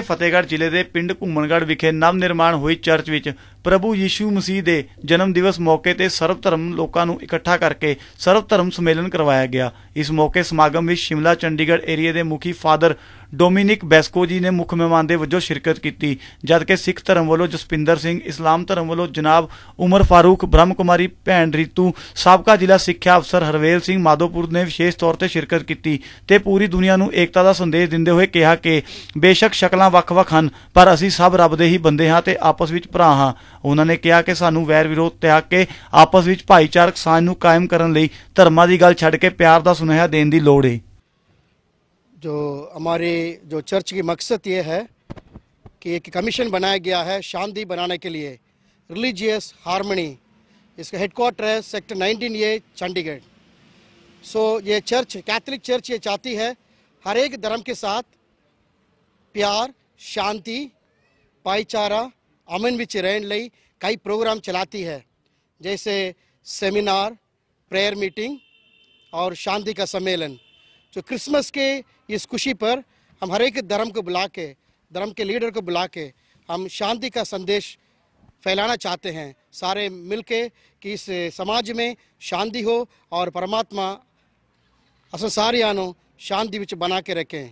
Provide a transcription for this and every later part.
ਅਤੇ ਫਤਿਹਗੜ੍ਹ ਜ਼ਿਲ੍ਹੇ ਦੇ ਪਿੰਡ ਘੁੰਮਣਗੜ੍ਹ ਵਿਖੇ ਨਵ ਨਿਰਮਾਣ ਹੋਈ ਚਰਚ ਵਿੱਚ ਪ੍ਰਭੂ ਯੀਸ਼ੂ ਮਸੀਹ ਦੇ ਜਨਮ ਦਿਵਸ ਮੌਕੇ ਤੇ ਸਰਵ ਧਰਮ ਲੋਕਾਂ ਨੂੰ ਇਕੱਠਾ ਕਰਕੇ ਸਰਵ ਧਰਮ ਸੰਮੇਲਨ ਕਰਵਾਇਆ ਗਿਆ ਇਸ ਮੌਕੇ ਸਮਾਗਮ ਵਿੱਚ ਸ਼ਿਮਲਾ ਚੰਡੀਗੜ੍ਹ ਏਰੀਆ ਦੇ ਮੁਖੀ ਫਾਦਰ ਡੋਮਿਨਿਕ ਬੈਸਕੋ ਜੀ ਨੇ ਮੁੱਖ ਮਹਿਮਾਨ ਦੇ ਵਜੋਂ ਸ਼ਿਰਕਤ ਕੀਤੀ ਜਦਕਿ ਸਿੱਖ ਧਰਮ ਵੱਲੋਂ ਜਸਪਿੰਦਰ ਸਿੰਘ ਇਸਲਾਮ ਧਰਮ ਵੱਲੋਂ ਜਨਾਬ ਉਮਰ ਫਾਰੂਕ ਬ੍ਰਹਮ ਕੁਮਾਰੀ ਭੈਣ ਰੀਤੂ ਸਾਬਕਾ ਜ਼ਿਲ੍ਹਾ ਸਿੱਖਿਆ ਅਫਸਰ ਹਰਵੇਲ ਸਿੰਘ ਮਾਦੋਪੁਰ ਨੇ ਵਿਸ਼ੇਸ਼ ਤੌਰ ਤੇ ਸ਼ਿਰਕਤ ਕੀਤੀ ਤੇ ਪੂਰੀ ਦੁਨੀਆ ਨੂੰ ਏਕਤਾ ਦਾ ਸੰਦੇਸ਼ ਦਿੰਦੇ ਹੋਏ ਕਿਹਾ ਕਿ ਬੇਸ਼ੱਕ ਸ਼ਕਲਾਂ ਵੱਖ-ਵੱਖ ਹਨ ਪਰ ਅਸੀਂ ਸਭ ਰੱਬ ਦੇ ਹੀ ਬੰਦੇ ਹਾਂ ਤੇ ਆਪਸ ਵਿੱਚ ਭਰਾ ਹਾਂ उन्होंने कहा कि ਕਿ ਸਾਨੂੰ ਵੈਰ ਵਿਰੋਧ ਤਿਆਗ ਕੇ ਆਪਸ ਵਿੱਚ ਭਾਈਚਾਰਕ ਸਾਂਝ ਨੂੰ ਕਾਇਮ ਕਰਨ ਲਈ ਧਰਮਾਂ ਦੀ ਗੱਲ ਛੱਡ ਕੇ ਪਿਆਰ ਦਾ ਸੁਨੇਹਾ ਦੇਣ ਦੀ जो हमारे जो चर्च की मकसद ये है कि एक कमीशन बनाया गया है शांति बनाने के लिए रिलीजियस हारमोनी इसका हेडक्वार्टर है सेक्टर नाइनटीन ये चंडीगढ़ सो ये चर्च कैथलिक चर्च ये चाहती है हर एक धर्म के साथ प्यार शांति भाईचारा अमन विच रहन लई कई प्रोग्राम चलाती है जैसे सेमिनार प्रेयर मीटिंग और शांति का सम्मेलन जो क्रिसमस के इस खुशी पर हम हर एक धर्म को बुला के धर्म के लीडर को बुला के हम शांति का संदेश फैलाना चाहते हैं सारे मिलके कि इस समाज में शांति हो और परमात्मा अस सारियानो शांति बना के रखें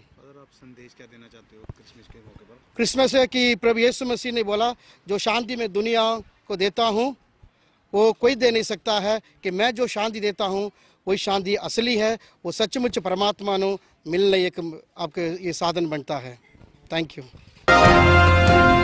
संदेश क्या देना चाहते हो क्रिसमस के मौके पर क्रिसमस है कि प्रभु यीशु मसीह ने बोला जो शांति मैं दुनिया को देता हूँ वो कोई दे नहीं सकता है कि मैं जो शांति देता हूँ वही शांति असली है वो सचमुच परमात्मा मिलने एक आपके ये साधन बनता है थैंक यू